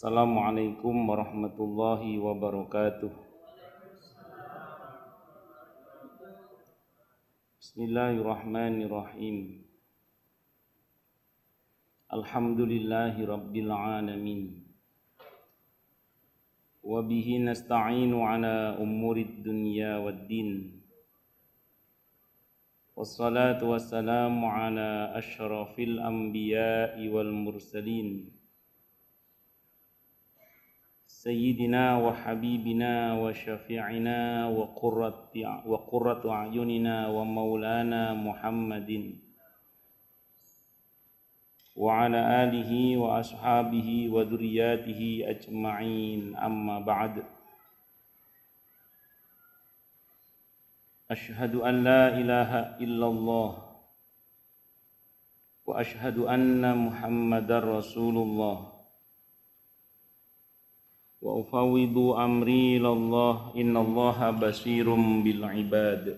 Assalamualaikum warahmatullahi wabarakatuh. Bismillahirrahmanirrahim. Alhamdulillahi rabbil alamin. Wa nasta'inu ala umurid dunya waddin. Wassalatu wassalamu ala ashrafil anbiya'i wal mursalin. سيدنا وحبيبنا وشفيعنا وقرة وقرة أعيننا ومولانا محمد وعلى آله وأصحابه وذرياته أجمعين أما بعد أشهد أن لا إله إلا الله وأشهد أن محمدا رسول الله wa ufawidu amri ilallah innallaha basirum bil ibad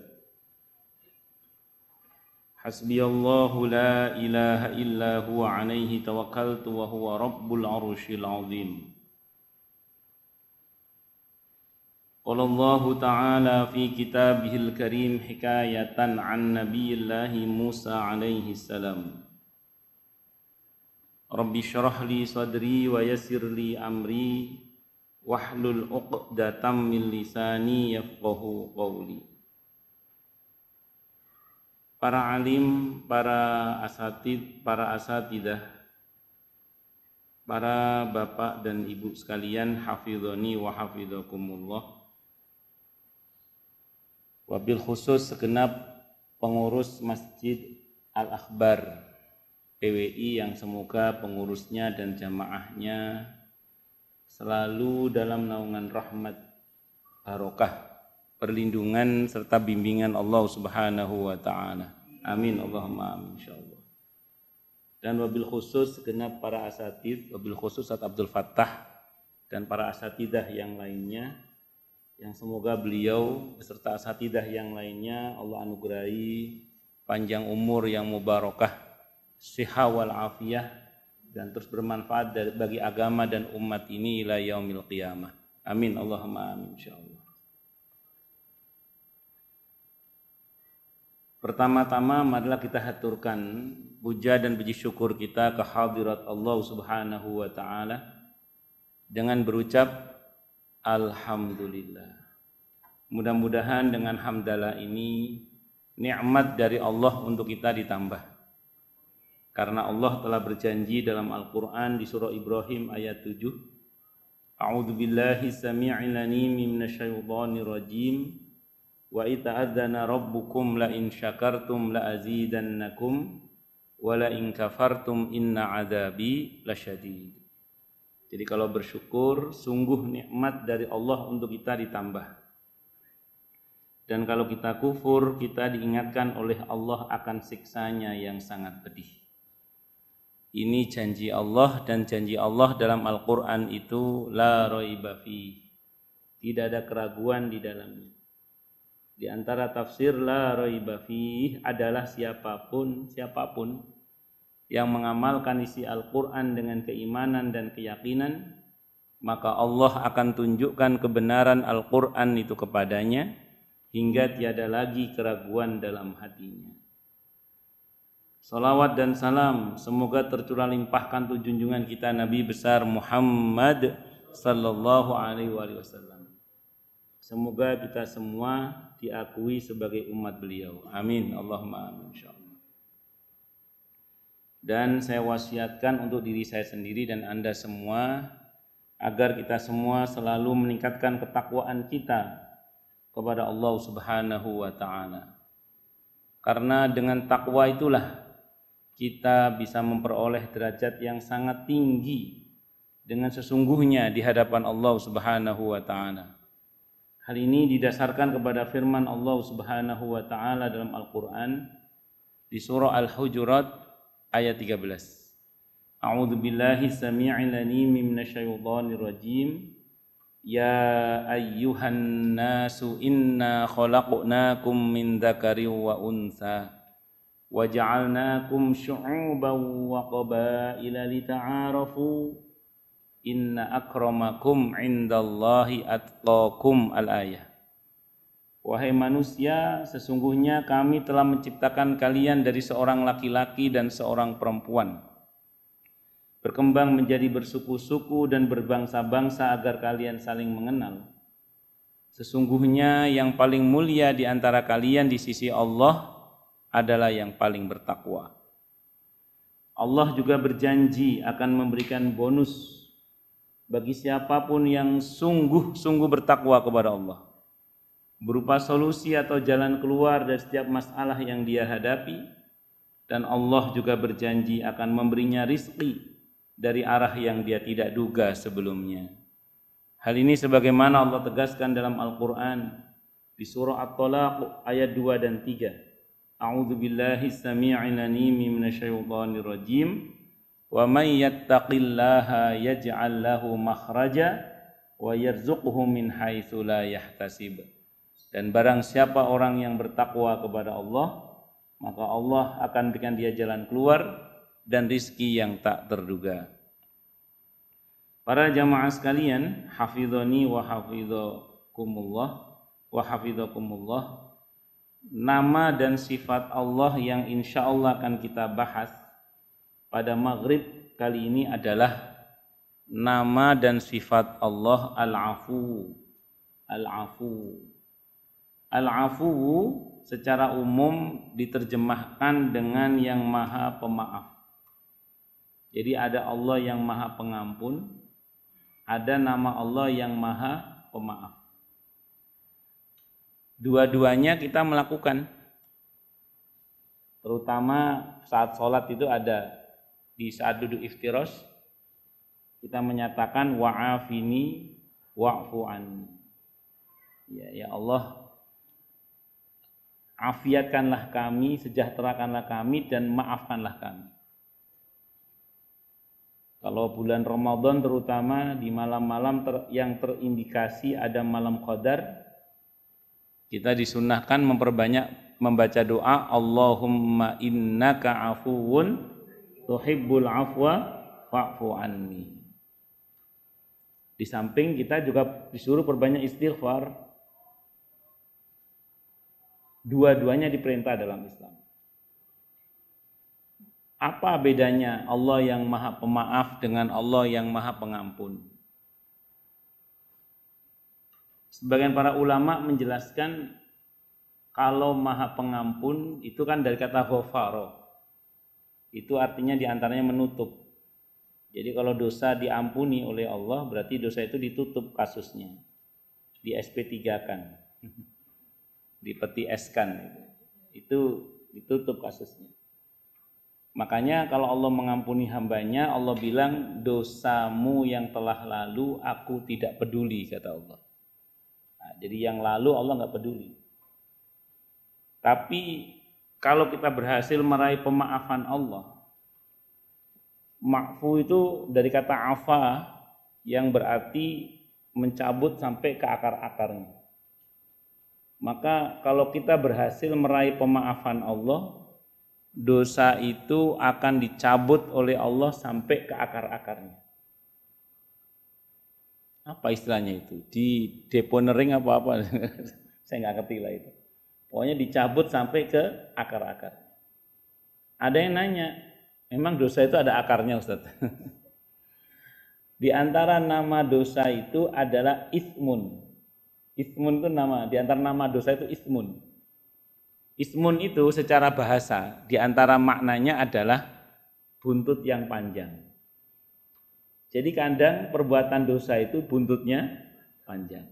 hasbiyallahu la ilaha illa huwa alaihi tawakkaltu wa huwa rabbul arshil azim قال الله تعالى في كتابه الكريم حكاية عن نبي الله موسى عليه السلام رب اشرح لي صدري ويسر لي أمري wahlul uqdatam min lisani yafqahu qawli para alim, para asatid, para asatidah, para bapak dan ibu sekalian hafidhoni wa hafidhakumullah wabil khusus segenap pengurus Masjid Al-Akhbar PWI yang semoga pengurusnya dan jamaahnya selalu dalam naungan rahmat barokah perlindungan serta bimbingan Allah Subhanahu wa taala. Amin Allahumma amin insyaallah. Dan wabil khusus segenap para asatid, wabil khusus Ustaz Abdul Fattah dan para asatidah yang lainnya yang semoga beliau beserta asatidah yang lainnya Allah anugerahi panjang umur yang mubarakah, siha wal afiyah dan terus bermanfaat bagi agama dan umat ini ila yaumil qiyamah. Amin Allahumma amin insyaallah. Pertama-tama marilah kita haturkan puja dan puji syukur kita ke hadirat Allah Subhanahu wa taala dengan berucap alhamdulillah. Mudah-mudahan dengan hamdalah ini nikmat dari Allah untuk kita ditambah karena Allah telah berjanji dalam Al-Quran di surah Ibrahim ayat 7. A'udhu billahi sami'ilani alimi rajim. Wa ita'adzana rabbukum la in syakartum la azidannakum wa la in kafartum inna azabi lasyadid. Jadi kalau bersyukur sungguh nikmat dari Allah untuk kita ditambah. Dan kalau kita kufur, kita diingatkan oleh Allah akan siksanya yang sangat pedih. Ini janji Allah dan janji Allah dalam Al-Quran itu la roibafi Tidak ada keraguan di dalamnya. Di antara tafsir la roibafi adalah siapapun, siapapun yang mengamalkan isi Al-Quran dengan keimanan dan keyakinan, maka Allah akan tunjukkan kebenaran Al-Quran itu kepadanya hingga tiada lagi keraguan dalam hatinya. Salawat dan salam semoga tercurah limpahkan junjungan kita Nabi besar Muhammad sallallahu alaihi wasallam. Semoga kita semua diakui sebagai umat beliau. Amin. Allahumma amin insyaallah. Dan saya wasiatkan untuk diri saya sendiri dan Anda semua agar kita semua selalu meningkatkan ketakwaan kita kepada Allah Subhanahu wa taala. Karena dengan takwa itulah kita bisa memperoleh derajat yang sangat tinggi dengan sesungguhnya di hadapan Allah Subhanahu wa taala. Hal ini didasarkan kepada firman Allah Subhanahu wa taala dalam Al-Qur'an di surah Al-Hujurat ayat 13. A'udzu billahi samii'il 'aliimi minasyaitonir rajim. Ya ayyuhan nasu inna khalaqnakum min dzakarin wa unsa. وجعلناكم شعوبا وقبائل لتعارفوا إن أكرمكم عند الله أتقاكم الآية Wahai manusia, sesungguhnya kami telah menciptakan kalian dari seorang laki-laki dan seorang perempuan. Berkembang menjadi bersuku-suku dan berbangsa-bangsa agar kalian saling mengenal. Sesungguhnya yang paling mulia di antara kalian di sisi Allah adalah yang paling bertakwa. Allah juga berjanji akan memberikan bonus bagi siapapun yang sungguh-sungguh bertakwa kepada Allah. Berupa solusi atau jalan keluar dari setiap masalah yang dia hadapi dan Allah juga berjanji akan memberinya rizki dari arah yang dia tidak duga sebelumnya. Hal ini sebagaimana Allah tegaskan dalam Al-Quran di surah At-Talaq ayat 2 dan 3. أعوذ بالله السميع العليم من الشيطان الرجيم ومن يتق الله يجعل له مخرجا ويرزقه من حيث la yahtasib dan barang siapa orang yang bertakwa kepada Allah maka Allah akan berikan dia jalan keluar dan rizki yang tak terduga Para jamaah sekalian, hafizani wa hafizakumullah wa hafizakumullah nama dan sifat Allah yang insya Allah akan kita bahas pada maghrib kali ini adalah nama dan sifat Allah Al-Afu. Al-Afu. Al-Afu secara umum diterjemahkan dengan yang maha pemaaf. Jadi ada Allah yang maha pengampun, ada nama Allah yang maha pemaaf dua-duanya kita melakukan terutama saat sholat itu ada di saat duduk iftiros kita menyatakan wa'afini wa'fu'an ya, ya Allah afiatkanlah kami sejahterakanlah kami dan maafkanlah kami kalau bulan Ramadan terutama di malam-malam ter, yang terindikasi ada malam qadar kita disunahkan memperbanyak membaca doa Allahumma innaka afuun tuhibbul afwa fa'fu anni. Di samping kita juga disuruh perbanyak istighfar. Dua-duanya diperintah dalam Islam. Apa bedanya Allah yang Maha Pemaaf dengan Allah yang Maha Pengampun? sebagian para ulama menjelaskan kalau maha pengampun itu kan dari kata ghafaro. Itu artinya diantaranya menutup. Jadi kalau dosa diampuni oleh Allah berarti dosa itu ditutup kasusnya. Di SP3-kan. Di peti s kan. Itu ditutup kasusnya. Makanya kalau Allah mengampuni hambanya, Allah bilang dosamu yang telah lalu aku tidak peduli kata Allah. Jadi yang lalu Allah nggak peduli. Tapi kalau kita berhasil meraih pemaafan Allah, makfu itu dari kata afa yang berarti mencabut sampai ke akar-akarnya. Maka kalau kita berhasil meraih pemaafan Allah, dosa itu akan dicabut oleh Allah sampai ke akar-akarnya apa istilahnya itu di deponering apa apa saya nggak ngerti lah itu pokoknya dicabut sampai ke akar-akar ada yang nanya memang dosa itu ada akarnya ustadz di antara nama dosa itu adalah ismun ismun itu nama di antara nama dosa itu ismun ismun itu secara bahasa di antara maknanya adalah buntut yang panjang jadi kadang perbuatan dosa itu buntutnya panjang.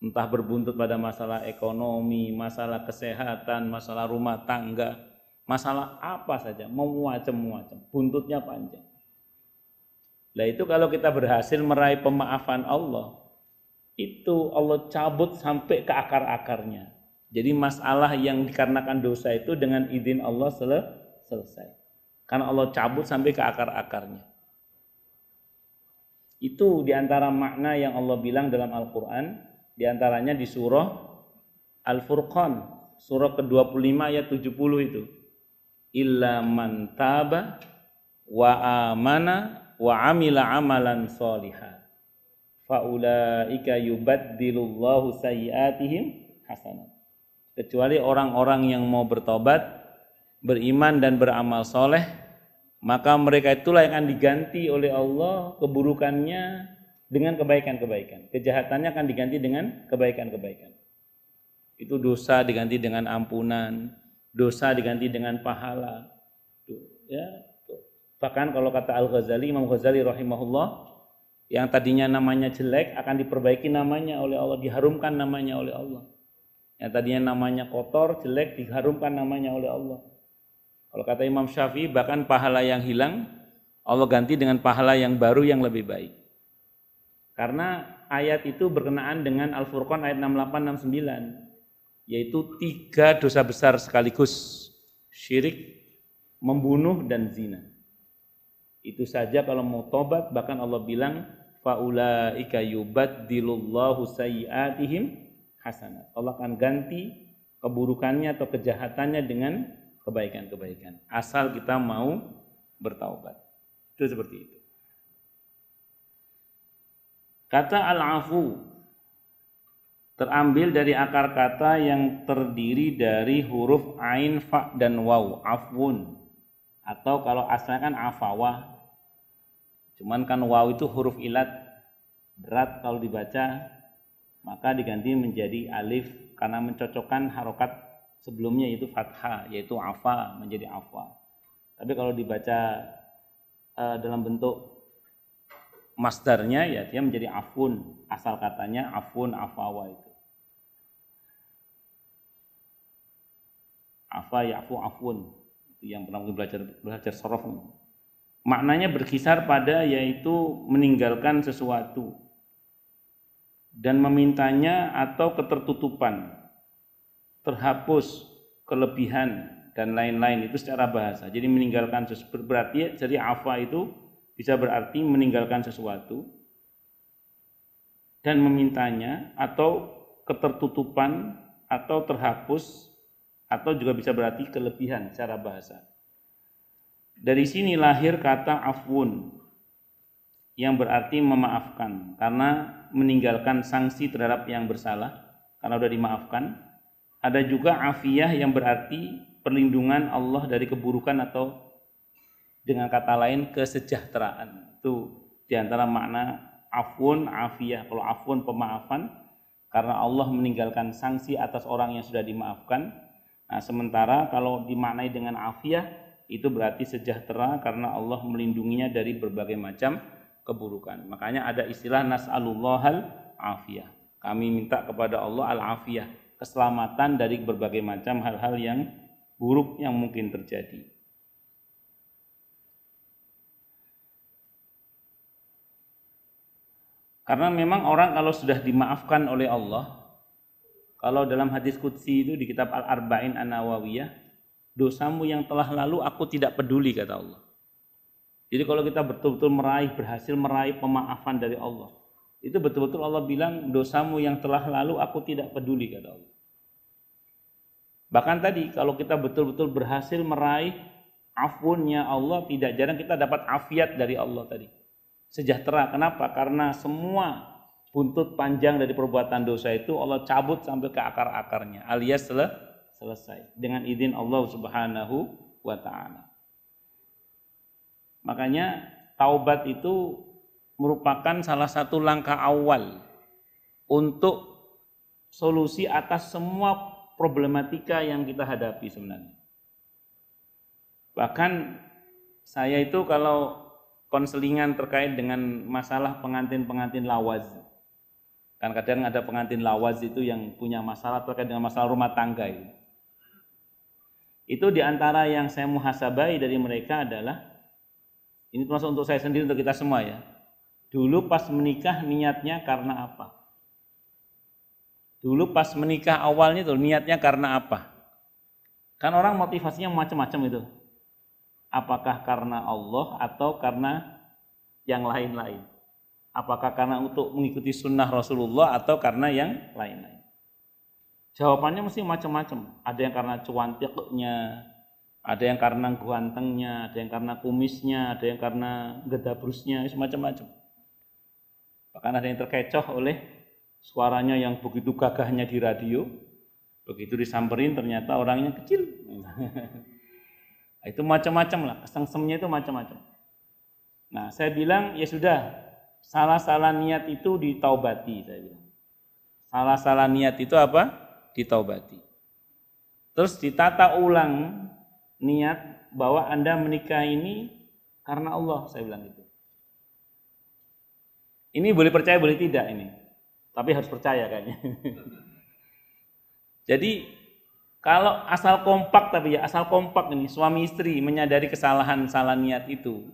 Entah berbuntut pada masalah ekonomi, masalah kesehatan, masalah rumah tangga, masalah apa saja, memuacem-muacem, buntutnya panjang. Nah itu kalau kita berhasil meraih pemaafan Allah, itu Allah cabut sampai ke akar-akarnya. Jadi masalah yang dikarenakan dosa itu dengan izin Allah selesai. Karena Allah cabut sampai ke akar-akarnya. Itu diantara makna yang Allah bilang dalam Al-Quran, diantaranya di surah Al-Furqan, surah ke-25 ayat 70 itu. Illa man taba wa amana wa amila amalan soliha. Faulaika yubaddilullahu sayyatihim hasanat. Kecuali orang-orang yang mau bertobat, beriman dan beramal soleh, maka mereka itulah yang akan diganti oleh Allah keburukannya dengan kebaikan-kebaikan. Kejahatannya akan diganti dengan kebaikan-kebaikan. Itu dosa diganti dengan ampunan, dosa diganti dengan pahala. Tuh, ya. Tuh. Bahkan kalau kata Al-Ghazali, Imam Ghazali rahimahullah, yang tadinya namanya jelek akan diperbaiki namanya oleh Allah, diharumkan namanya oleh Allah. Yang tadinya namanya kotor, jelek diharumkan namanya oleh Allah. Kalau kata Imam Syafi'i bahkan pahala yang hilang Allah ganti dengan pahala yang baru yang lebih baik. Karena ayat itu berkenaan dengan Al-Furqan ayat 68 69 yaitu tiga dosa besar sekaligus syirik, membunuh dan zina. Itu saja kalau mau tobat bahkan Allah bilang faulaika yubaddilullahu sayyiatihim hasanat. Allah akan ganti keburukannya atau kejahatannya dengan kebaikan-kebaikan asal kita mau bertaubat. Itu seperti itu. Kata al-afu terambil dari akar kata yang terdiri dari huruf ain, fa dan waw, afun, Atau kalau asalnya kan afawa. Cuman kan waw itu huruf ilat berat kalau dibaca maka diganti menjadi alif karena mencocokkan harokat sebelumnya itu fathah yaitu afa menjadi afwa tapi kalau dibaca uh, dalam bentuk masternya ya dia menjadi afun asal katanya afun afawa itu afa afu afun itu yang pernah belajar belajar sorof maknanya berkisar pada yaitu meninggalkan sesuatu dan memintanya atau ketertutupan terhapus kelebihan dan lain-lain itu secara bahasa. Jadi meninggalkan sesuatu berarti jadi afa itu bisa berarti meninggalkan sesuatu dan memintanya atau ketertutupan atau terhapus atau juga bisa berarti kelebihan secara bahasa. Dari sini lahir kata afwun yang berarti memaafkan karena meninggalkan sanksi terhadap yang bersalah karena sudah dimaafkan ada juga afiyah yang berarti perlindungan Allah dari keburukan atau dengan kata lain kesejahteraan. Itu diantara makna afun, afiyah. Kalau afun pemaafan, karena Allah meninggalkan sanksi atas orang yang sudah dimaafkan. Nah, sementara kalau dimaknai dengan afiyah, itu berarti sejahtera karena Allah melindunginya dari berbagai macam keburukan. Makanya ada istilah nas'alullahal afiyah. Kami minta kepada Allah al-afiyah keselamatan dari berbagai macam hal-hal yang buruk yang mungkin terjadi. Karena memang orang kalau sudah dimaafkan oleh Allah, kalau dalam hadis Qudsi itu di kitab Al-Arba'in An-Nawawiyah, dosamu yang telah lalu aku tidak peduli kata Allah. Jadi kalau kita betul-betul meraih, berhasil meraih pemaafan dari Allah, itu betul-betul Allah bilang dosamu yang telah lalu aku tidak peduli kata Allah. Bahkan tadi kalau kita betul-betul berhasil meraih afunnya Allah, tidak jarang kita dapat afiat dari Allah tadi. Sejahtera. Kenapa? Karena semua buntut panjang dari perbuatan dosa itu Allah cabut sampai ke akar-akarnya, alias selesai dengan izin Allah Subhanahu wa taala. Makanya taubat itu merupakan salah satu langkah awal untuk solusi atas semua problematika yang kita hadapi sebenarnya. Bahkan saya itu kalau konselingan terkait dengan masalah pengantin-pengantin lawaz. Kan kadang ada pengantin lawaz itu yang punya masalah terkait dengan masalah rumah tangga itu. Itu diantara yang saya muhasabai dari mereka adalah ini termasuk untuk saya sendiri untuk kita semua ya. Dulu pas menikah niatnya karena apa? Dulu pas menikah awalnya tuh niatnya karena apa? Kan orang motivasinya macam-macam itu. Apakah karena Allah atau karena yang lain-lain? Apakah karena untuk mengikuti sunnah Rasulullah atau karena yang lain-lain? Jawabannya mesti macam-macam. Ada yang karena cuantiknya, ada yang karena guantengnya, ada yang karena kumisnya, ada yang karena gedabrusnya, semacam-macam. Bahkan ada yang terkecoh oleh suaranya yang begitu gagahnya di radio, begitu disamperin ternyata orangnya kecil. Nah, itu macam-macam lah, kesengsemnya itu macam-macam. Nah, saya bilang ya sudah, salah-salah niat itu ditaubati saya Salah-salah niat itu apa? Ditaubati. Terus ditata ulang niat bahwa Anda menikah ini karena Allah, saya bilang itu. Ini boleh percaya boleh tidak ini. Tapi harus percaya kayaknya. Jadi kalau asal kompak tapi ya asal kompak ini suami istri menyadari kesalahan salah niat itu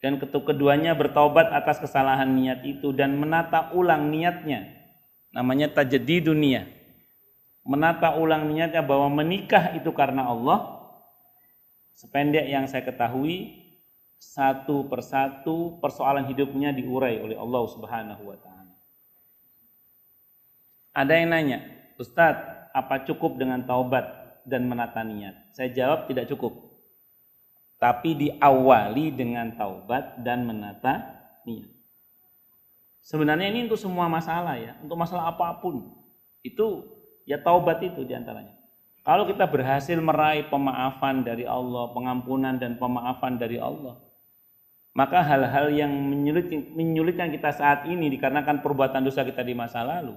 dan ketuk keduanya bertobat atas kesalahan niat itu dan menata ulang niatnya namanya tajedi dunia menata ulang niatnya bahwa menikah itu karena Allah sependek yang saya ketahui satu persatu persoalan hidupnya diurai oleh Allah Subhanahu wa taala ada yang nanya, Ustadz, apa cukup dengan taubat dan menata niat? Saya jawab tidak cukup. Tapi diawali dengan taubat dan menata niat. Sebenarnya ini untuk semua masalah ya, untuk masalah apapun. Itu ya taubat itu diantaranya. Kalau kita berhasil meraih pemaafan dari Allah, pengampunan dan pemaafan dari Allah, maka hal-hal yang menyulitkan, kita saat ini dikarenakan perbuatan dosa kita di masa lalu,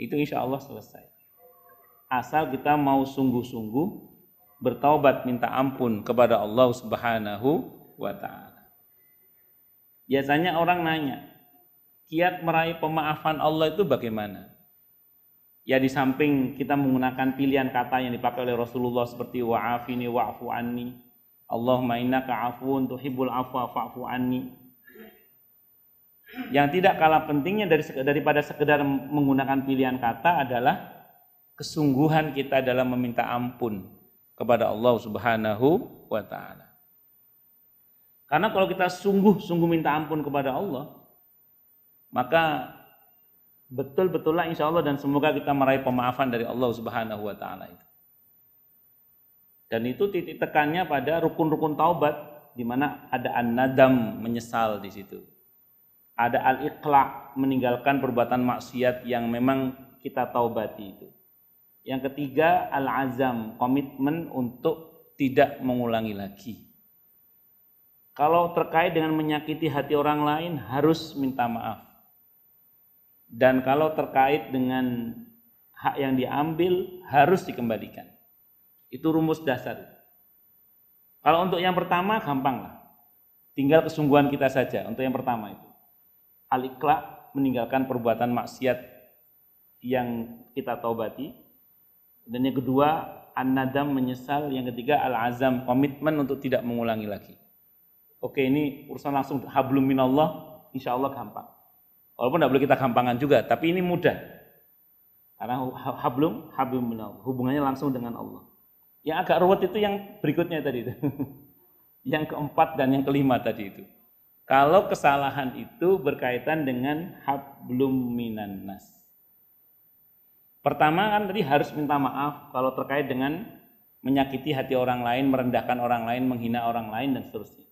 itu insya Allah selesai. Asal kita mau sungguh-sungguh bertaubat minta ampun kepada Allah Subhanahu wa taala. Biasanya orang nanya, kiat meraih pemaafan Allah itu bagaimana? Ya di samping kita menggunakan pilihan kata yang dipakai oleh Rasulullah seperti wa'afini wa'fu anni, Allahumma innaka afuun tuhibbul afwa fa'fu anni yang tidak kalah pentingnya dari daripada sekedar menggunakan pilihan kata adalah kesungguhan kita dalam meminta ampun kepada Allah Subhanahu wa taala. Karena kalau kita sungguh-sungguh minta ampun kepada Allah, maka betul-betullah insya Allah dan semoga kita meraih pemaafan dari Allah Subhanahu wa taala itu. Dan itu titik tekannya pada rukun-rukun taubat di mana ada an-nadam menyesal di situ ada al-iqla meninggalkan perbuatan maksiat yang memang kita taubati itu. Yang ketiga al-azam, komitmen untuk tidak mengulangi lagi. Kalau terkait dengan menyakiti hati orang lain harus minta maaf. Dan kalau terkait dengan hak yang diambil harus dikembalikan. Itu rumus dasar. Kalau untuk yang pertama gampang lah. Tinggal kesungguhan kita saja untuk yang pertama itu alikla meninggalkan perbuatan maksiat yang kita taubati dan yang kedua an-nadam menyesal yang ketiga al-azam komitmen untuk tidak mengulangi lagi oke ini urusan langsung hablum minallah insya Allah gampang walaupun tidak boleh kita gampangan juga tapi ini mudah karena hablum hablum minallah hubungannya langsung dengan Allah yang agak ruwet itu yang berikutnya tadi itu yang keempat dan yang kelima tadi itu kalau kesalahan itu berkaitan dengan hablum minan nas. Pertama kan tadi harus minta maaf kalau terkait dengan menyakiti hati orang lain, merendahkan orang lain, menghina orang lain dan seterusnya.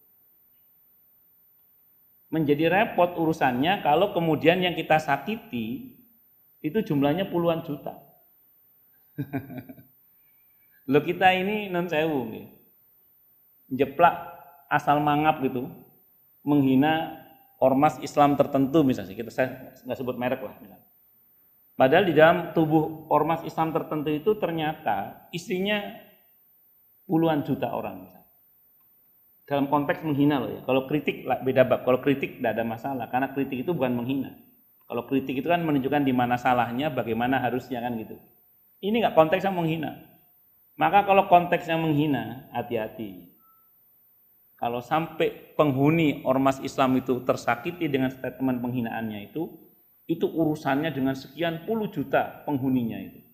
Menjadi repot urusannya kalau kemudian yang kita sakiti itu jumlahnya puluhan juta. Lo kita ini non sewu, jeplak asal mangap gitu, menghina ormas Islam tertentu misalnya kita saya nggak sebut merek lah misalnya. Padahal di dalam tubuh ormas Islam tertentu itu ternyata isinya puluhan juta orang misalnya. Dalam konteks menghina loh ya. Kalau kritik lah beda bab. Kalau kritik tidak ada masalah karena kritik itu bukan menghina. Kalau kritik itu kan menunjukkan di mana salahnya, bagaimana harusnya kan gitu. Ini nggak konteks yang menghina. Maka kalau konteksnya menghina, hati-hati kalau sampai penghuni ormas Islam itu tersakiti dengan statement penghinaannya itu, itu urusannya dengan sekian puluh juta penghuninya itu.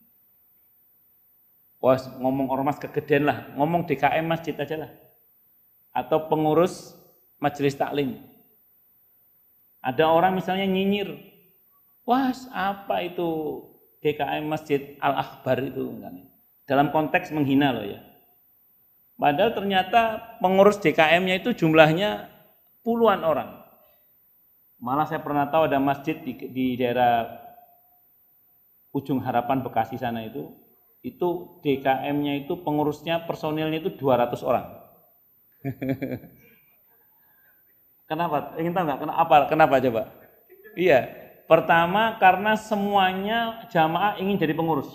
Wah, ngomong ormas kegedean lah, ngomong DKM masjid aja lah. Atau pengurus majelis taklim. Ada orang misalnya nyinyir, wah apa itu DKM Masjid Al-Akbar itu? Dalam konteks menghina loh ya Padahal ternyata pengurus DKM-nya itu jumlahnya puluhan orang. Malah saya pernah tahu ada masjid di, di daerah ujung harapan Bekasi sana itu, itu DKM-nya itu pengurusnya personilnya itu 200 orang. kenapa? Ingin tahu nggak? Kenapa? Kenapa aja, Pak? Iya. Pertama karena semuanya jamaah ingin jadi pengurus.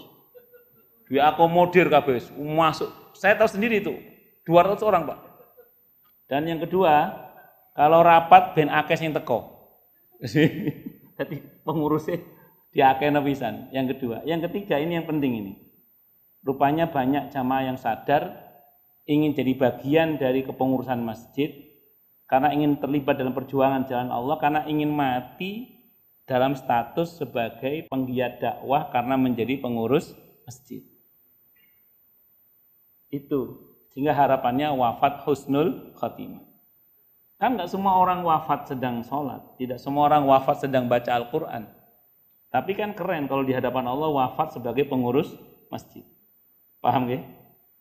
Dia akomodir kabeh, masuk. Saya tahu sendiri itu, 200 orang Pak. Dan yang kedua, kalau rapat ben AKES yang teko. Jadi pengurusnya di akeh Yang kedua, yang ketiga ini yang penting ini. Rupanya banyak jamaah yang sadar ingin jadi bagian dari kepengurusan masjid karena ingin terlibat dalam perjuangan jalan Allah karena ingin mati dalam status sebagai penggiat dakwah karena menjadi pengurus masjid. Itu sehingga harapannya wafat husnul khatimah. Kan nggak semua orang wafat sedang sholat. Tidak semua orang wafat sedang baca Al-Quran. Tapi kan keren kalau di hadapan Allah wafat sebagai pengurus masjid. Paham gak?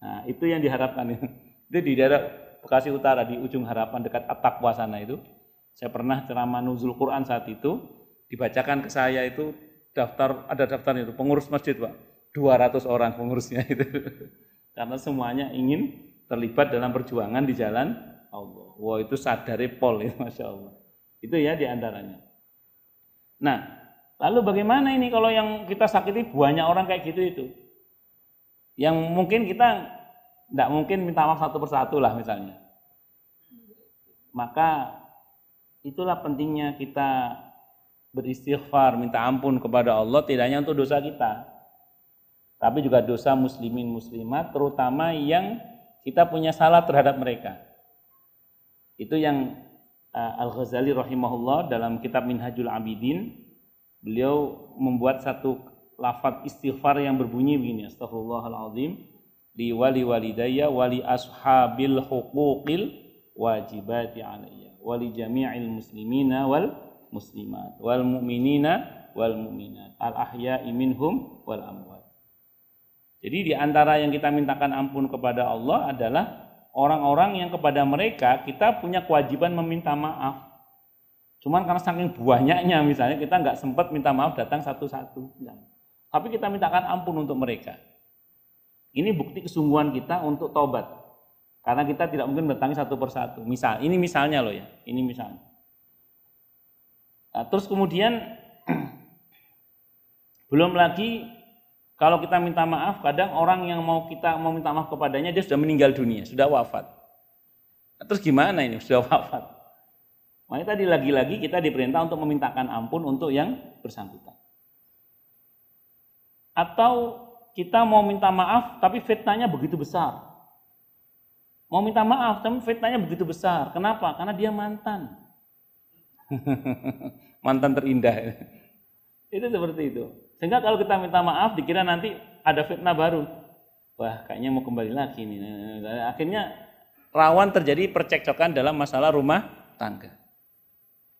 Nah itu yang diharapkan. Itu di daerah Bekasi Utara, di ujung harapan dekat atap wasana itu. Saya pernah ceramah nuzul Quran saat itu. Dibacakan ke saya itu daftar, ada daftar itu, pengurus masjid Pak. 200 orang pengurusnya itu. Karena semuanya ingin terlibat dalam perjuangan di jalan Allah. Wah itu sadari pol itu ya, Masya Allah. Itu ya diantaranya. Nah, lalu bagaimana ini kalau yang kita sakiti banyak orang kayak gitu itu? Yang mungkin kita tidak mungkin minta maaf satu persatu lah misalnya. Maka itulah pentingnya kita beristighfar, minta ampun kepada Allah tidaknya untuk dosa kita, tapi juga dosa muslimin muslimat terutama yang kita punya salah terhadap mereka. Itu yang uh, Al-Ghazali rahimahullah dalam kitab Minhajul Abidin beliau membuat satu lafaz istighfar yang berbunyi begini Astaghfirullahaladzim, li wali walidayya wali ashabil huquqil wajibati alayya wali jami'il muslimina wal muslimat wal mu'minina wal mu'minat al ahya'i minhum wal amwat jadi di antara yang kita mintakan ampun kepada Allah adalah orang-orang yang kepada mereka kita punya kewajiban meminta maaf. Cuman karena saking banyaknya misalnya kita nggak sempat minta maaf datang satu-satu. Tapi kita mintakan ampun untuk mereka. Ini bukti kesungguhan kita untuk tobat Karena kita tidak mungkin bertanggung satu persatu. Misal, ini misalnya loh ya, ini misalnya. Nah, terus kemudian belum lagi kalau kita minta maaf, kadang orang yang mau kita mau minta maaf kepadanya dia sudah meninggal dunia, sudah wafat. Terus gimana ini? Sudah wafat. Makanya tadi lagi-lagi kita diperintah untuk memintakan ampun untuk yang bersangkutan. Atau kita mau minta maaf tapi fitnahnya begitu besar. Mau minta maaf tapi fitnahnya begitu besar. Kenapa? Karena dia mantan. mantan terindah. itu seperti itu. Sehingga kalau kita minta maaf dikira nanti ada fitnah baru. Wah, kayaknya mau kembali lagi nih. Nah, nah, nah, Akhirnya rawan terjadi percekcokan dalam masalah rumah tangga.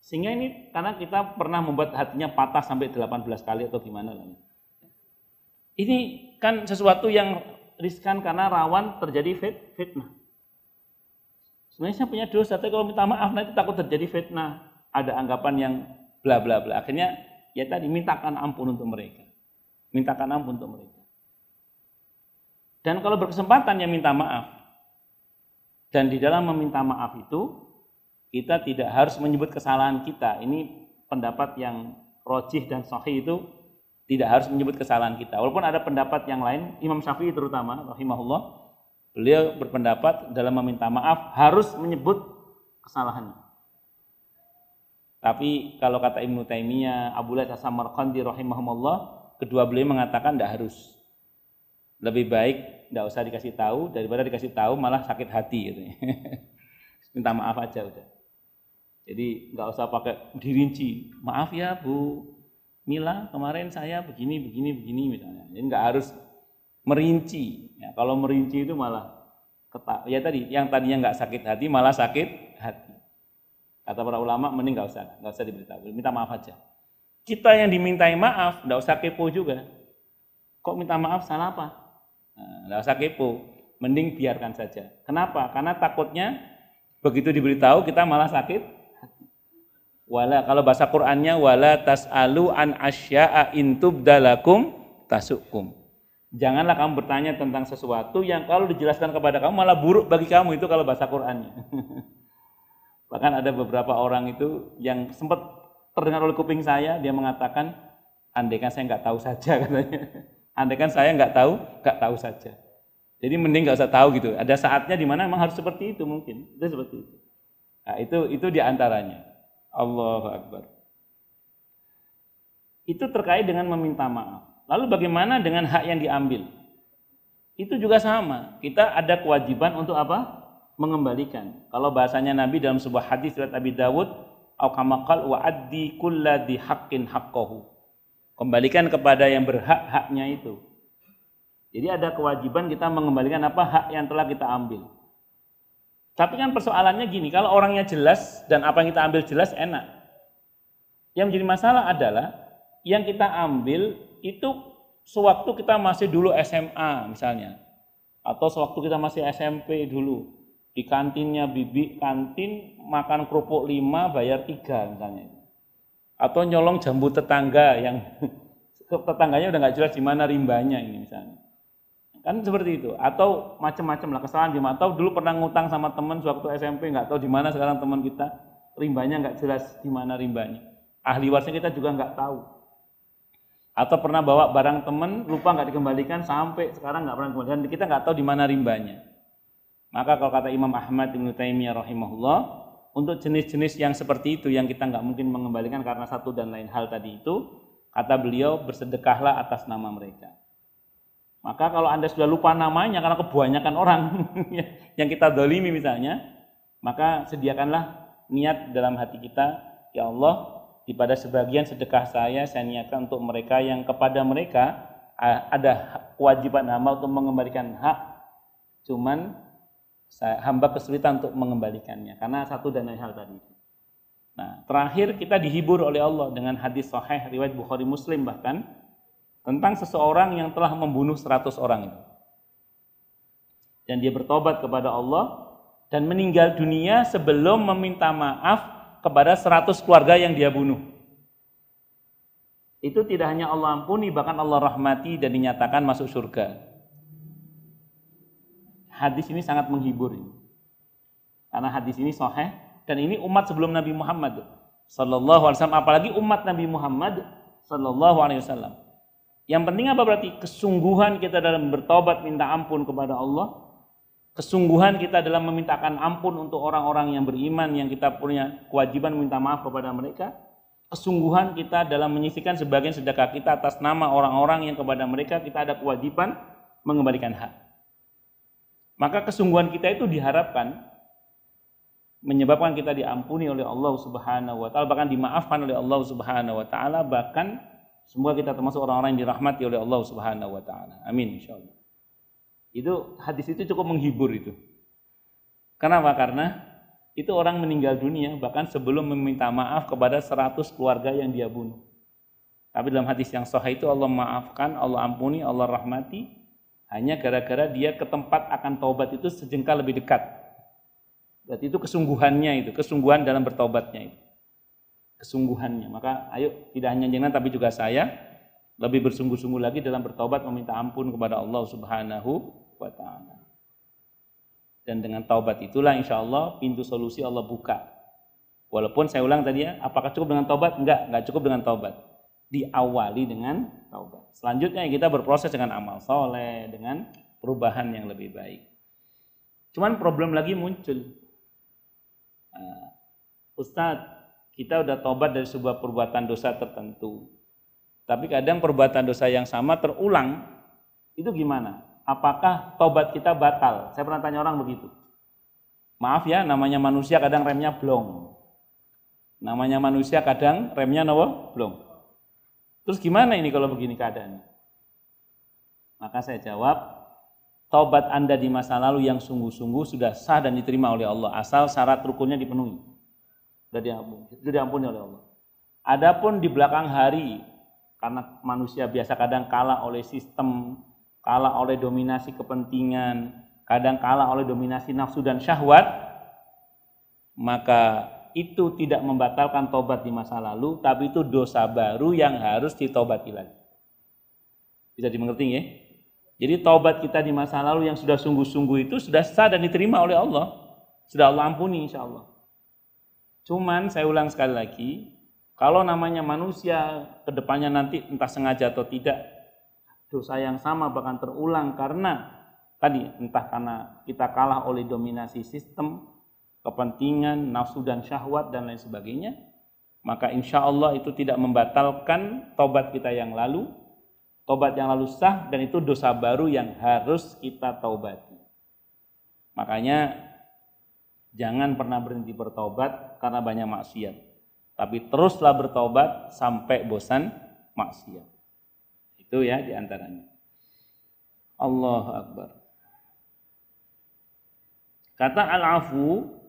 Sehingga ini karena kita pernah membuat hatinya patah sampai 18 kali atau gimana Ini kan sesuatu yang riskan karena rawan terjadi fit, fitnah. Sebenarnya saya punya dosa, tapi kalau minta maaf nanti takut terjadi fitnah. Ada anggapan yang bla bla bla. Akhirnya ya tadi mintakan ampun untuk mereka. Mintakan ampun untuk mereka. Dan kalau berkesempatan ya minta maaf. Dan di dalam meminta maaf itu kita tidak harus menyebut kesalahan kita. Ini pendapat yang rojih dan sahih itu tidak harus menyebut kesalahan kita. Walaupun ada pendapat yang lain, Imam Syafi'i terutama rahimahullah, beliau berpendapat dalam meminta maaf harus menyebut kesalahannya. Tapi kalau kata Ibnu Taimiyah, Abu Lais As-Samarqandi rahimahumullah, kedua beliau mengatakan tidak harus. Lebih baik tidak usah dikasih tahu daripada dikasih tahu malah sakit hati gitu. Minta maaf aja udah. Jadi nggak usah pakai dirinci. Maaf ya Bu Mila, kemarin saya begini, begini, begini misalnya. Jadi nggak harus merinci. Ya, kalau merinci itu malah ketak. Ya tadi, yang tadinya nggak sakit hati malah sakit hati. Kata para ulama, mending gak usah, gak usah diberitahu, minta maaf aja. Kita yang dimintai maaf, gak usah kepo juga. Kok minta maaf salah apa? Nah, gak usah kepo, mending biarkan saja. Kenapa? Karena takutnya begitu diberitahu kita malah sakit. Wala kalau bahasa Qurannya wala tasalu an asya'a intub dalakum tasukum. Janganlah kamu bertanya tentang sesuatu yang kalau dijelaskan kepada kamu malah buruk bagi kamu itu kalau bahasa Qurannya. Bahkan ada beberapa orang itu yang sempat terdengar oleh kuping saya, dia mengatakan, andaikan saya nggak tahu saja katanya. Andaikan saya nggak tahu, nggak tahu saja. Jadi mending nggak usah tahu gitu. Ada saatnya di mana memang harus seperti itu mungkin. Itu seperti itu. Nah, itu itu diantaranya. Allahu Akbar. Itu terkait dengan meminta maaf. Lalu bagaimana dengan hak yang diambil? Itu juga sama. Kita ada kewajiban untuk apa? mengembalikan. Kalau bahasanya Nabi dalam sebuah hadis riwayat Abi Dawud, au qal wa addi kulladhi haqqin haqqahu. Kembalikan kepada yang berhak haknya itu. Jadi ada kewajiban kita mengembalikan apa hak yang telah kita ambil. Tapi kan persoalannya gini, kalau orangnya jelas dan apa yang kita ambil jelas enak. Yang menjadi masalah adalah yang kita ambil itu sewaktu kita masih dulu SMA misalnya atau sewaktu kita masih SMP dulu di kantinnya bibi kantin makan kerupuk lima bayar tiga misalnya atau nyolong jambu tetangga yang tetangganya udah nggak jelas di mana rimbanya ini misalnya kan seperti itu atau macam-macam lah kesalahan di atau dulu pernah ngutang sama teman waktu SMP nggak tahu di mana sekarang teman kita rimbanya nggak jelas di mana rimbanya ahli warisnya kita juga nggak tahu atau pernah bawa barang teman lupa nggak dikembalikan sampai sekarang nggak pernah kemudian kita nggak tahu di mana rimbanya maka kalau kata Imam Ahmad Ibn Taimiyah rahimahullah, untuk jenis-jenis yang seperti itu yang kita nggak mungkin mengembalikan karena satu dan lain hal tadi itu, kata beliau bersedekahlah atas nama mereka. Maka kalau Anda sudah lupa namanya karena kebanyakan orang ya, yang kita dolimi misalnya, maka sediakanlah niat dalam hati kita, ya Allah, di pada sebagian sedekah saya saya niatkan untuk mereka yang kepada mereka ada kewajiban nama untuk mengembalikan hak, cuman saya hamba kesulitan untuk mengembalikannya karena satu dan lain hal tadi. Nah, terakhir kita dihibur oleh Allah dengan hadis sahih riwayat Bukhari Muslim bahkan tentang seseorang yang telah membunuh 100 orang itu. Dan dia bertobat kepada Allah dan meninggal dunia sebelum meminta maaf kepada 100 keluarga yang dia bunuh. Itu tidak hanya Allah ampuni, bahkan Allah rahmati dan dinyatakan masuk surga hadis ini sangat menghibur Karena hadis ini sahih dan ini umat sebelum Nabi Muhammad sallallahu alaihi wasallam apalagi umat Nabi Muhammad sallallahu alaihi wasallam. Yang penting apa berarti kesungguhan kita dalam bertobat minta ampun kepada Allah, kesungguhan kita dalam memintakan ampun untuk orang-orang yang beriman yang kita punya kewajiban minta maaf kepada mereka kesungguhan kita dalam menyisikan sebagian sedekah kita atas nama orang-orang yang kepada mereka kita ada kewajiban mengembalikan hak maka kesungguhan kita itu diharapkan menyebabkan kita diampuni oleh Allah Subhanahu wa taala bahkan dimaafkan oleh Allah Subhanahu wa taala bahkan semoga kita termasuk orang-orang yang dirahmati oleh Allah Subhanahu wa taala. Amin insyaallah. Itu hadis itu cukup menghibur itu. Kenapa? Karena itu orang meninggal dunia bahkan sebelum meminta maaf kepada 100 keluarga yang dia bunuh. Tapi dalam hadis yang sahih itu Allah maafkan, Allah ampuni, Allah rahmati hanya gara-gara dia ke tempat akan taubat itu sejengkal lebih dekat. Berarti itu kesungguhannya itu, kesungguhan dalam bertobatnya itu. Kesungguhannya. Maka ayo tidak hanya jenengan tapi juga saya lebih bersungguh-sungguh lagi dalam bertobat meminta ampun kepada Allah Subhanahu wa taala. Dan dengan taubat itulah insya Allah pintu solusi Allah buka. Walaupun saya ulang tadi ya, apakah cukup dengan taubat? Enggak, enggak cukup dengan taubat. Diawali dengan taubat. Selanjutnya kita berproses dengan amal soleh, dengan perubahan yang lebih baik. Cuman problem lagi muncul. Uh, Ustadz, kita udah tobat dari sebuah perbuatan dosa tertentu. Tapi kadang perbuatan dosa yang sama terulang, itu gimana? Apakah tobat kita batal? Saya pernah tanya orang begitu. Maaf ya, namanya manusia kadang remnya blong. Namanya manusia kadang remnya nopo blong. Terus gimana ini kalau begini keadaannya? Maka saya jawab, taubat Anda di masa lalu yang sungguh-sungguh sudah sah dan diterima oleh Allah asal syarat rukunnya dipenuhi. Sudah diampuni, sudah diampuni oleh Allah. Adapun di belakang hari karena manusia biasa kadang kalah oleh sistem, kalah oleh dominasi kepentingan, kadang kalah oleh dominasi nafsu dan syahwat, maka itu tidak membatalkan tobat di masa lalu, tapi itu dosa baru yang harus ditobati lagi. Bisa dimengerti ya? Jadi tobat kita di masa lalu yang sudah sungguh-sungguh itu sudah sah dan diterima oleh Allah. Sudah Allah ampuni insya Allah. Cuman saya ulang sekali lagi, kalau namanya manusia kedepannya nanti entah sengaja atau tidak, dosa yang sama bahkan terulang karena tadi entah karena kita kalah oleh dominasi sistem kepentingan, nafsu dan syahwat dan lain sebagainya, maka insya Allah itu tidak membatalkan tobat kita yang lalu, tobat yang lalu sah dan itu dosa baru yang harus kita taubati. Makanya jangan pernah berhenti bertobat karena banyak maksiat, tapi teruslah bertobat sampai bosan maksiat. Itu ya diantaranya. Allah Akbar. Kata al-afu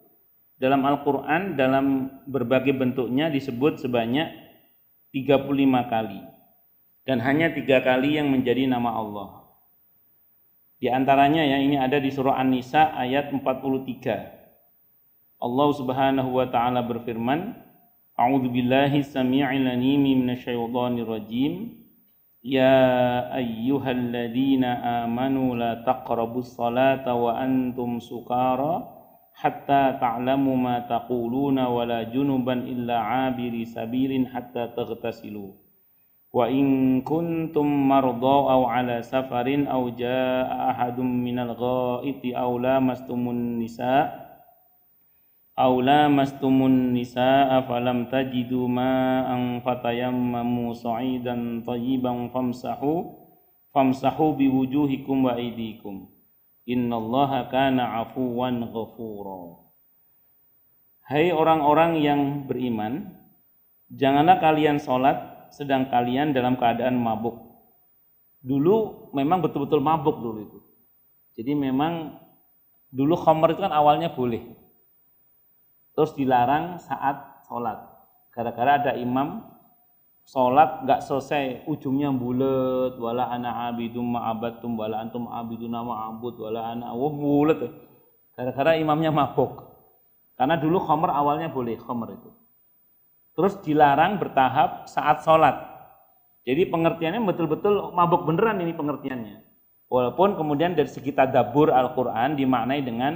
dalam Al-Quran dalam berbagai bentuknya disebut sebanyak 35 kali dan hanya tiga kali yang menjadi nama Allah di antaranya ya ini ada di surah An-Nisa ayat 43 Allah subhanahu wa ta'ala berfirman A'udhu billahi samii'il 'alimi minasyaitonir rajim. Ya ayyuhalladzina amanu la taqrabu salata wa antum sukara hatta ta'lamu ma taquluna wa la junuban illa abiri sabirin hatta taghtasilu wa in kuntum marda aw ala safarin aw jaa ahadun minal ghaiti aw lamastumun nisa aw lamastumun nisa falam tajidu an fatayammamu sa'idan tayyiban famsahu famsahu biwujuhikum wa aydikum Innallaha kana afuwan ghafura. Hai orang-orang yang beriman, janganlah kalian sholat sedang kalian dalam keadaan mabuk. Dulu memang betul-betul mabuk dulu itu. Jadi memang dulu khomer itu kan awalnya boleh. Terus dilarang saat sholat. Gara-gara ada imam sholat nggak selesai ujungnya bulat wala ana abidum ma'abatum wala antum nama ma'abud wala ana wah bulat gara-gara imamnya mabok karena dulu khomer awalnya boleh khomer itu terus dilarang bertahap saat sholat jadi pengertiannya betul-betul mabok beneran ini pengertiannya walaupun kemudian dari sekitar tadabur Al-Quran dimaknai dengan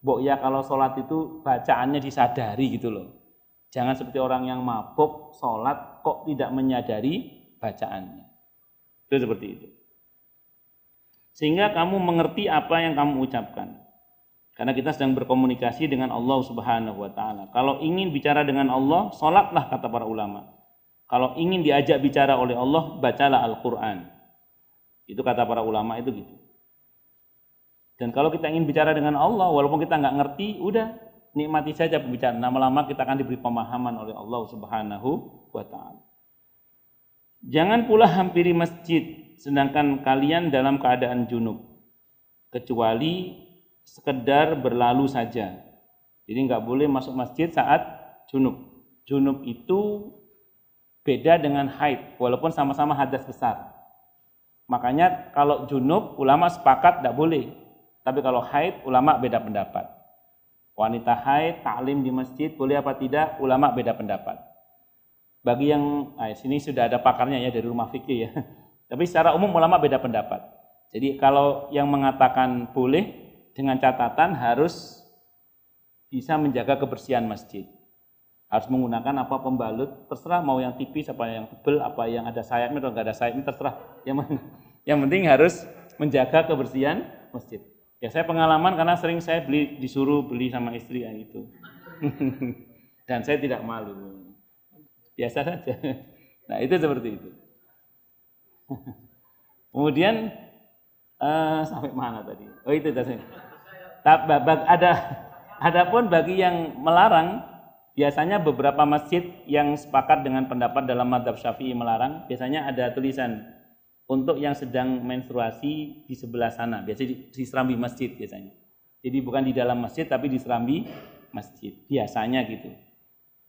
Bok ya kalau sholat itu bacaannya disadari gitu loh Jangan seperti orang yang mabuk, sholat, kok tidak menyadari bacaannya. Itu seperti itu. Sehingga kamu mengerti apa yang kamu ucapkan. Karena kita sedang berkomunikasi dengan Allah Subhanahu wa taala. Kalau ingin bicara dengan Allah, sholatlah kata para ulama. Kalau ingin diajak bicara oleh Allah, bacalah Al-Qur'an. Itu kata para ulama itu gitu. Dan kalau kita ingin bicara dengan Allah, walaupun kita nggak ngerti, udah nikmati saja pembicaraan. Lama-lama kita akan diberi pemahaman oleh Allah Subhanahu wa taala. Jangan pula hampiri masjid sedangkan kalian dalam keadaan junub kecuali sekedar berlalu saja. Jadi nggak boleh masuk masjid saat junub. Junub itu beda dengan haid walaupun sama-sama hadas besar. Makanya kalau junub ulama sepakat tidak boleh. Tapi kalau haid ulama beda pendapat wanita haid, taklim di masjid, boleh apa tidak? Ulama beda pendapat. Bagi yang, nah, sini sudah ada pakarnya ya dari rumah fikih ya. Tapi secara umum ulama beda pendapat. Jadi kalau yang mengatakan boleh dengan catatan harus bisa menjaga kebersihan masjid. Harus menggunakan apa pembalut, terserah mau yang tipis, apa yang tebel, apa yang ada sayapnya atau enggak ada sayapnya, terserah. Yang, yang penting harus menjaga kebersihan masjid. Ya saya pengalaman karena sering saya beli disuruh beli sama istri ya itu. Dan saya tidak malu. Biasa saja. Nah, itu seperti itu. Kemudian uh, sampai mana tadi? Oh, itu tadi. ada adapun bagi yang melarang biasanya beberapa masjid yang sepakat dengan pendapat dalam madhab Syafi'i melarang, biasanya ada tulisan untuk yang sedang menstruasi di sebelah sana, biasanya di, di serambi masjid biasanya. Jadi bukan di dalam masjid tapi di serambi masjid biasanya gitu.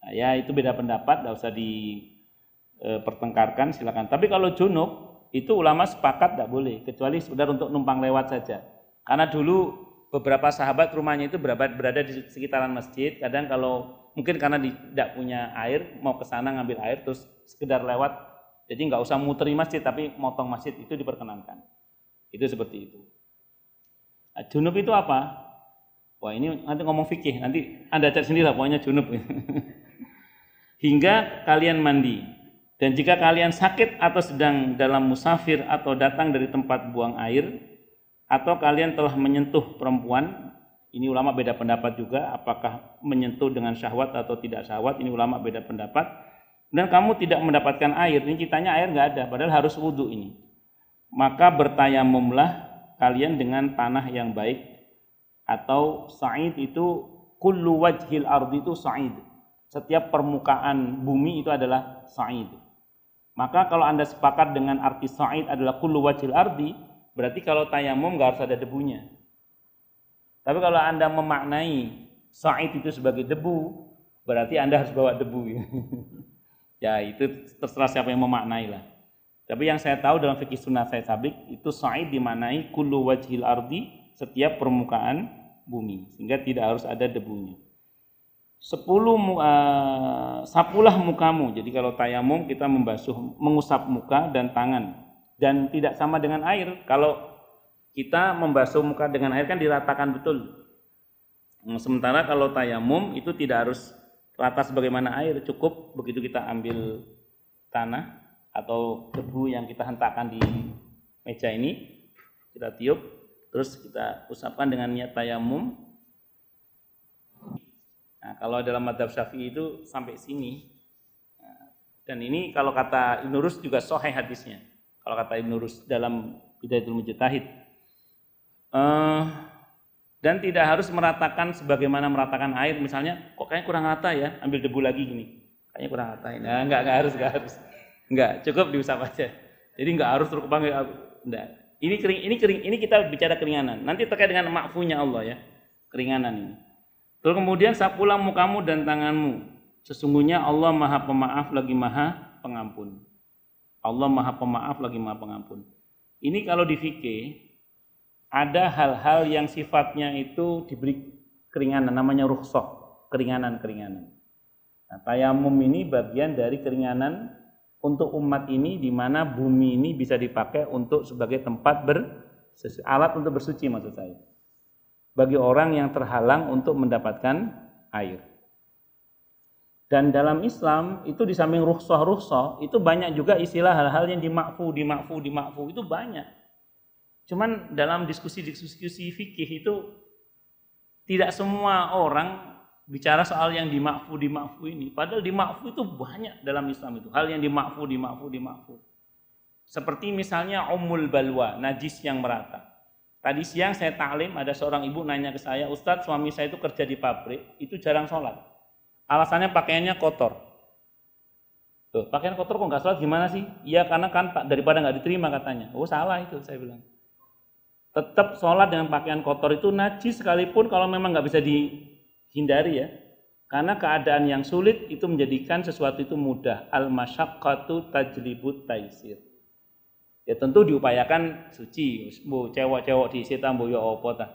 Nah, ya itu beda pendapat, tidak usah dipertengkarkan e, silakan. Tapi kalau junub itu ulama sepakat tidak boleh kecuali sekedar untuk numpang lewat saja. Karena dulu beberapa sahabat rumahnya itu berada, berada di sekitaran masjid. Kadang kalau mungkin karena tidak punya air mau ke sana ngambil air terus sekedar lewat jadi nggak usah muteri masjid tapi motong masjid itu diperkenankan. Itu seperti itu. Nah, junub itu apa? Wah ini nanti ngomong fikih, nanti anda cek sendiri lah pokoknya junub. Hingga kalian mandi. Dan jika kalian sakit atau sedang dalam musafir atau datang dari tempat buang air, atau kalian telah menyentuh perempuan, ini ulama beda pendapat juga, apakah menyentuh dengan syahwat atau tidak syahwat, ini ulama beda pendapat dan kamu tidak mendapatkan air, ini ceritanya air nggak ada, padahal harus wudhu ini. Maka bertayamumlah kalian dengan tanah yang baik atau sa'id itu kullu wajhil ardi itu sa'id. Setiap permukaan bumi itu adalah sa'id. Maka kalau Anda sepakat dengan arti sa'id adalah kullu wajhil ardi, berarti kalau tayamum nggak harus ada debunya. Tapi kalau Anda memaknai sa'id itu sebagai debu, berarti Anda harus bawa debu Ya itu terserah siapa yang memaknai lah. Tapi yang saya tahu dalam fikih sunnah saya sabik itu sa'id dimanai kulu wajhil ardi setiap permukaan bumi sehingga tidak harus ada debunya. Sepuluh uh, sapulah mukamu. Jadi kalau tayamum kita membasuh mengusap muka dan tangan dan tidak sama dengan air. Kalau kita membasuh muka dengan air kan diratakan betul. Sementara kalau tayamum itu tidak harus Rata sebagaimana air cukup begitu kita ambil tanah atau debu yang kita hentakkan di meja ini kita tiup terus kita usapkan dengan niat tayamum nah kalau dalam madhab syafi'i itu sampai sini nah, dan ini kalau kata Ibn Rus juga sohai hadisnya kalau kata Ibn Rus dalam Bidayatul Mujtahid uh, dan tidak harus meratakan sebagaimana meratakan air misalnya kok kayaknya kurang rata ya ambil debu lagi gini kayaknya kurang rata ini nah, nggak nggak harus nggak harus nggak cukup diusap aja jadi nggak harus terus panggil enggak ini kering ini kering ini kita bicara keringanan nanti terkait dengan makfunya Allah ya keringanan ini terus kemudian sapulah mukamu dan tanganmu sesungguhnya Allah maha pemaaf lagi maha pengampun Allah maha pemaaf lagi maha pengampun ini kalau di fikih ada hal-hal yang sifatnya itu diberi keringanan namanya rukhsah, keringanan-keringanan. Nah, tayamum ini bagian dari keringanan untuk umat ini di mana bumi ini bisa dipakai untuk sebagai tempat ber alat untuk bersuci maksud saya. Bagi orang yang terhalang untuk mendapatkan air. Dan dalam Islam itu di samping rukhsah-rukhsah itu banyak juga istilah hal-hal yang dimakfu, dimakfu, dimakfu itu banyak Cuman dalam diskusi-diskusi fikih itu tidak semua orang bicara soal yang dimakfu dimakfu ini. Padahal dimakfu itu banyak dalam Islam itu. Hal yang dimakfu dimakfu dimakfu. Seperti misalnya umul balwa, najis yang merata. Tadi siang saya taklim ada seorang ibu nanya ke saya, Ustadz suami saya itu kerja di pabrik, itu jarang sholat. Alasannya pakaiannya kotor. Tuh, pakaian kotor kok nggak sholat gimana sih? Iya karena kan daripada nggak diterima katanya. Oh salah itu saya bilang tetap sholat dengan pakaian kotor itu najis sekalipun kalau memang nggak bisa dihindari ya. Karena keadaan yang sulit itu menjadikan sesuatu itu mudah. al masyaqqatu tajlibut taisir. Ya tentu diupayakan suci, bu cewek-cewek di sita bu ya opo ta.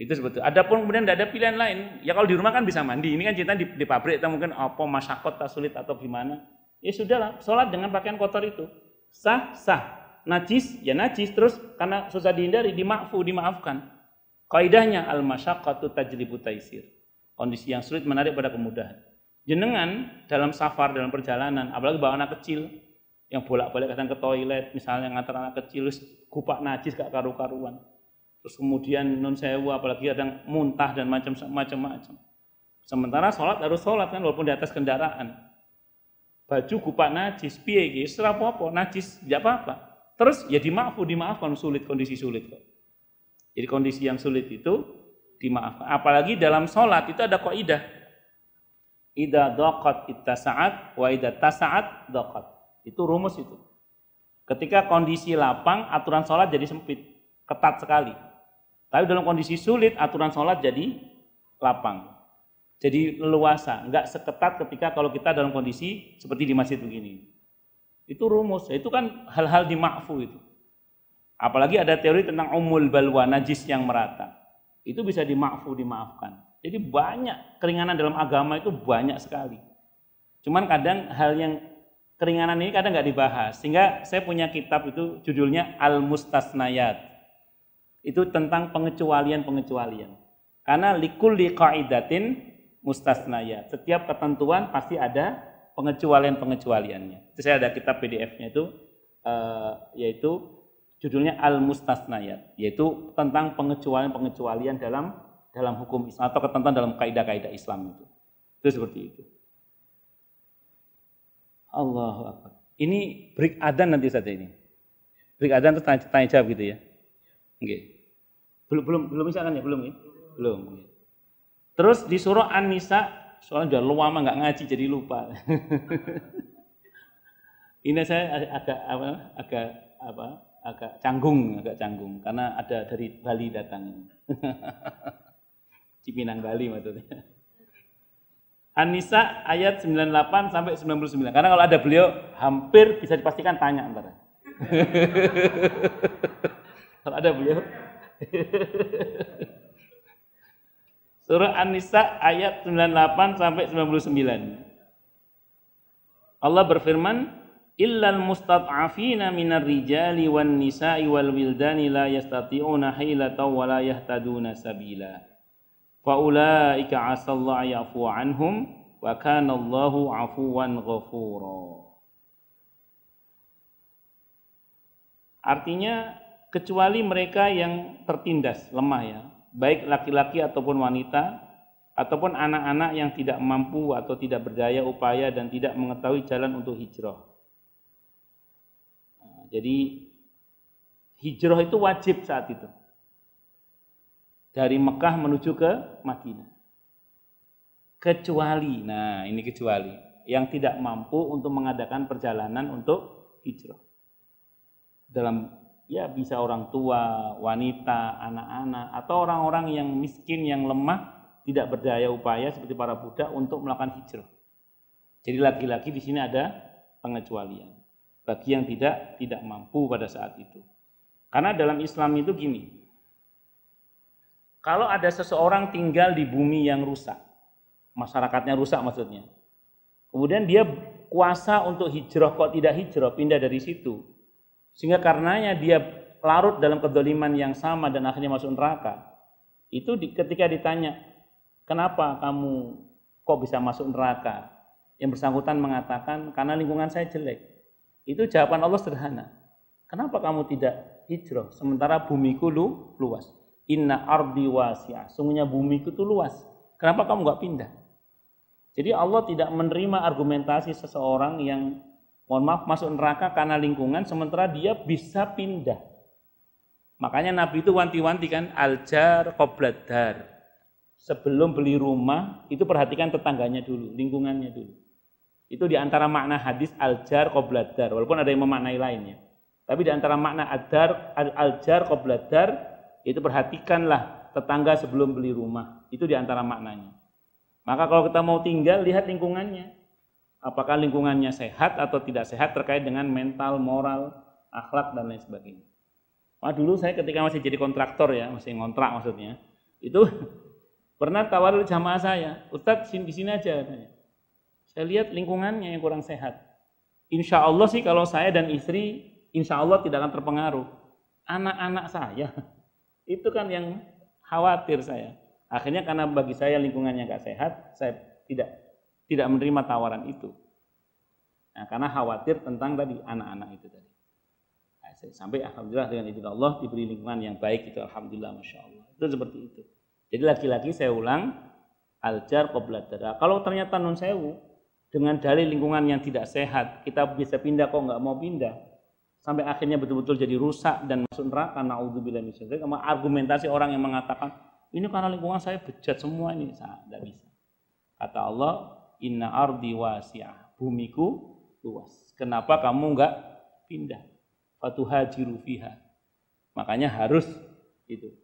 Itu sebetulnya. Adapun kemudian tidak ada pilihan lain. Ya kalau di rumah kan bisa mandi. Ini kan cerita di, di pabrik atau mungkin apa mashakat tak sulit atau gimana. Ya sudahlah, sholat dengan pakaian kotor itu sah sah najis ya najis terus karena susah dihindari dimakfu dimaafkan kaidahnya al masyaqqatu tajlibu taisir kondisi yang sulit menarik pada kemudahan jenengan dalam safar dalam perjalanan apalagi bawa anak kecil yang bolak-balik kadang ke toilet misalnya ngantar anak kecil terus kupak najis gak karu-karuan terus kemudian non sewu apalagi kadang muntah dan macam macam macam sementara sholat harus sholat kan walaupun di atas kendaraan baju kupak najis piye gitu apa najis tidak apa-apa Terus ya dimaafu, dimaafkan sulit kondisi sulit kok. Jadi kondisi yang sulit itu dimaafkan. Apalagi dalam sholat itu ada kaidah. Ida dokat saat, wa ida tasaat dokat. Itu rumus itu. Ketika kondisi lapang, aturan sholat jadi sempit, ketat sekali. Tapi dalam kondisi sulit, aturan sholat jadi lapang. Jadi leluasa, nggak seketat ketika kalau kita dalam kondisi seperti di masjid begini. Itu rumus, itu kan hal-hal di ma'fu itu. Apalagi ada teori tentang umul balwa, najis yang merata. Itu bisa dimakfu, dimaafkan. Jadi banyak keringanan dalam agama itu banyak sekali. Cuman kadang hal yang keringanan ini kadang nggak dibahas. Sehingga saya punya kitab itu judulnya Al-Mustasnayat. Itu tentang pengecualian-pengecualian. Karena likul liqaidatin mustasnayat. Setiap ketentuan pasti ada pengecualian-pengecualiannya. Itu saya ada kitab PDF-nya itu eh, yaitu judulnya Al-Mustasnayat, yaitu tentang pengecualian-pengecualian dalam dalam hukum Islam atau ketentuan dalam kaidah-kaidah Islam itu. Itu seperti itu. Allah, Akbar. Ini break adan nanti saja ini. Break adan terus tanya, tanya jawab gitu ya. Oke. Okay. Belum belum belum bisa kan ya? Belum ya? Belum. Terus di surah An-Nisa Soalnya udah lama nggak ngaji jadi lupa. Ini saya agak apa, agak apa, agak canggung, agak canggung karena ada dari Bali datang. Cipinang Bali maksudnya. Anisa ayat 98 sampai 99. Karena kalau ada beliau hampir bisa dipastikan tanya antara. kalau ada beliau Surah An-Nisa ayat 98 sampai 99. Allah berfirman, "Illal mustat'afina minar rijali wan nisa'i wal wildani la yastati'una hilata wa la yahtaduna sabila." Faulaika 'asallahu ya'fu anhum wa kana Allahu 'afuwan ghafura. Artinya kecuali mereka yang tertindas, lemah ya, baik laki-laki ataupun wanita ataupun anak-anak yang tidak mampu atau tidak berdaya upaya dan tidak mengetahui jalan untuk hijrah. Nah, jadi hijrah itu wajib saat itu. Dari Mekah menuju ke Madinah. Kecuali, nah ini kecuali, yang tidak mampu untuk mengadakan perjalanan untuk hijrah. Dalam ya bisa orang tua, wanita, anak-anak, atau orang-orang yang miskin, yang lemah, tidak berdaya upaya seperti para budak untuk melakukan hijrah. Jadi laki-laki di sini ada pengecualian bagi yang tidak tidak mampu pada saat itu. Karena dalam Islam itu gini, kalau ada seseorang tinggal di bumi yang rusak, masyarakatnya rusak maksudnya, kemudian dia kuasa untuk hijrah kok tidak hijrah pindah dari situ, sehingga karenanya dia larut dalam kedoliman yang sama dan akhirnya masuk neraka. Itu di, ketika ditanya, kenapa kamu kok bisa masuk neraka? Yang bersangkutan mengatakan, karena lingkungan saya jelek. Itu jawaban Allah sederhana. Kenapa kamu tidak hijrah? Sementara bumiku lu luas. Inna ardi wasi'ah. Sungguhnya bumiku itu luas. Kenapa kamu nggak pindah? Jadi Allah tidak menerima argumentasi seseorang yang mohon maaf masuk neraka karena lingkungan sementara dia bisa pindah. Makanya Nabi itu wanti-wanti kan aljar kobladar. Sebelum beli rumah itu perhatikan tetangganya dulu, lingkungannya dulu. Itu diantara makna hadis aljar kobladar. Walaupun ada yang memaknai lainnya. Tapi diantara makna adar aljar kobladar itu perhatikanlah tetangga sebelum beli rumah. Itu diantara maknanya. Maka kalau kita mau tinggal lihat lingkungannya apakah lingkungannya sehat atau tidak sehat terkait dengan mental, moral, akhlak dan lain sebagainya. Wah dulu saya ketika masih jadi kontraktor ya, masih ngontrak maksudnya, itu pernah tawar jamaah saya, Ustadz sini di sini aja Saya lihat lingkungannya yang kurang sehat. Insya Allah sih kalau saya dan istri, insya Allah tidak akan terpengaruh. Anak-anak saya, itu kan yang khawatir saya. Akhirnya karena bagi saya lingkungannya gak sehat, saya tidak tidak menerima tawaran itu. Nah, karena khawatir tentang tadi anak-anak itu tadi. Nah, saya sampai alhamdulillah dengan izin Allah diberi lingkungan yang baik itu alhamdulillah masya Allah. Itu seperti itu. Jadi laki-laki saya ulang aljar qabla Kalau ternyata non sewu dengan dalih lingkungan yang tidak sehat, kita bisa pindah kok nggak mau pindah sampai akhirnya betul-betul jadi rusak dan masuk neraka naudzubillah misalnya, Sama argumentasi orang yang mengatakan ini karena lingkungan saya bejat semua ini, tidak bisa. Kata Allah, Inna ardi wasi'ah. Bumiku luas. Kenapa kamu enggak pindah? Fatuhajiru fiha. Makanya harus itu.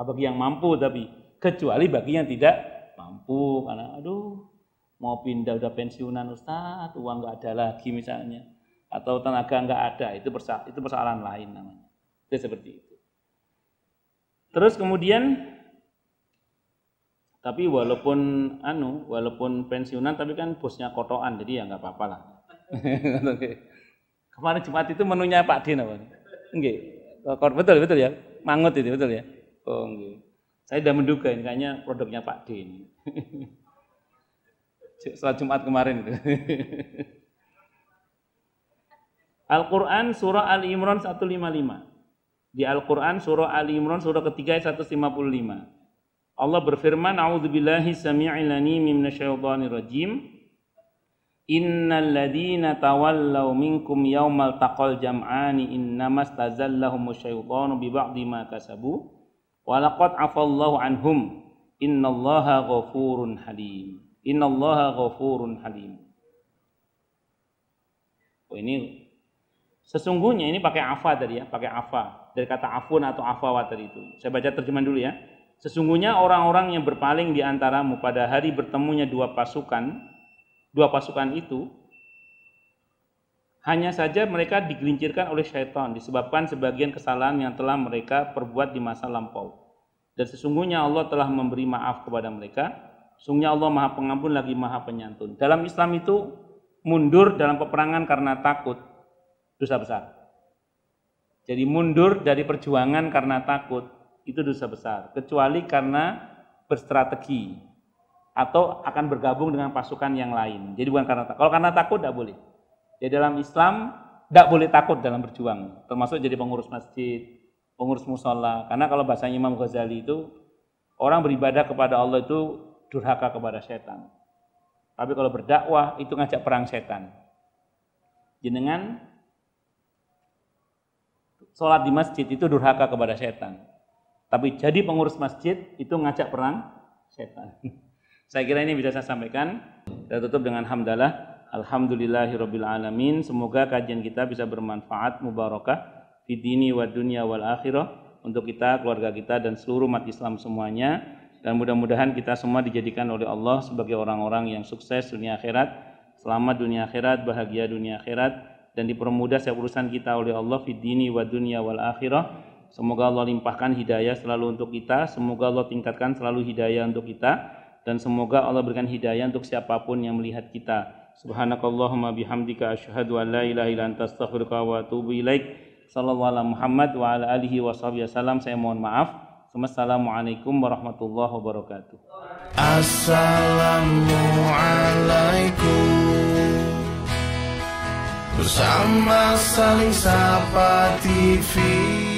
Bagi yang mampu tapi kecuali bagi yang tidak mampu karena aduh mau pindah udah pensiunan Ustaz, uang nggak ada lagi misalnya atau tenaga enggak ada itu persoalan, itu persoalan lain namanya. Itu seperti itu. Terus kemudian tapi walaupun anu walaupun pensiunan tapi kan bosnya kotoan jadi ya nggak apa-apa lah kemarin Jumat itu menunya Pak Din apa enggak oh, betul betul ya mangut itu betul ya oh enggak saya sudah menduga ini kayaknya produknya Pak Din setelah Jumat kemarin itu Al-Quran surah Al-Imran 155 di Al-Quran surah Al-Imran surah ketiga 155 Allah berfirman, "A'udzubillahi sami'ilani 'aliim minasyaitonir rajim." Innal ladhina tawallau minkum yaumal taqal jam'ani innamas tazallahumus syaitanu bi ma kasabu walaqad afallahu anhum innallaha ghafurun halim innallaha ghafurun halim Oh ini sesungguhnya ini pakai afa tadi ya, pakai afa dari kata afun atau afawa tadi itu. Saya baca terjemahan dulu ya. Sesungguhnya orang-orang yang berpaling di antaramu pada hari bertemunya dua pasukan, dua pasukan itu hanya saja mereka digelincirkan oleh syaitan disebabkan sebagian kesalahan yang telah mereka perbuat di masa lampau. Dan sesungguhnya Allah telah memberi maaf kepada mereka. Sesungguhnya Allah Maha Pengampun lagi Maha Penyantun. Dalam Islam itu mundur dalam peperangan karena takut dosa besar. Jadi mundur dari perjuangan karena takut itu dosa besar kecuali karena berstrategi atau akan bergabung dengan pasukan yang lain. Jadi bukan karena takut. Kalau karena takut tidak boleh. Jadi dalam Islam tidak boleh takut dalam berjuang, termasuk jadi pengurus masjid, pengurus musola. Karena kalau bahasanya Imam Ghazali itu orang beribadah kepada Allah itu durhaka kepada setan. Tapi kalau berdakwah itu ngajak perang setan. Jenengan sholat di masjid itu durhaka kepada setan. Tapi jadi pengurus masjid itu ngajak perang setan. Saya kira ini bisa saya sampaikan. Kita tutup dengan hamdalah. Alhamdulillahirabbil alamin. Semoga kajian kita bisa bermanfaat, mubarakah dini wa dunia wal akhirah untuk kita, keluarga kita dan seluruh umat Islam semuanya dan mudah-mudahan kita semua dijadikan oleh Allah sebagai orang-orang yang sukses dunia akhirat, selamat dunia akhirat, bahagia dunia akhirat dan dipermudah urusan kita oleh Allah dini wa dunia wal akhirah Semoga Allah limpahkan hidayah selalu untuk kita, semoga Allah tingkatkan selalu hidayah untuk kita dan semoga Allah berikan hidayah untuk siapapun yang melihat kita. Subhanakallahumma bihamdika asyhadu an la ilaha illa anta astaghfiruka wa atubu ilaik. Sallallahu ala Muhammad wa ala alihi wa sahbihi wasallam. Saya mohon maaf. Assalamualaikum warahmatullahi wabarakatuh. Assalamualaikum Bersama saling sapa TV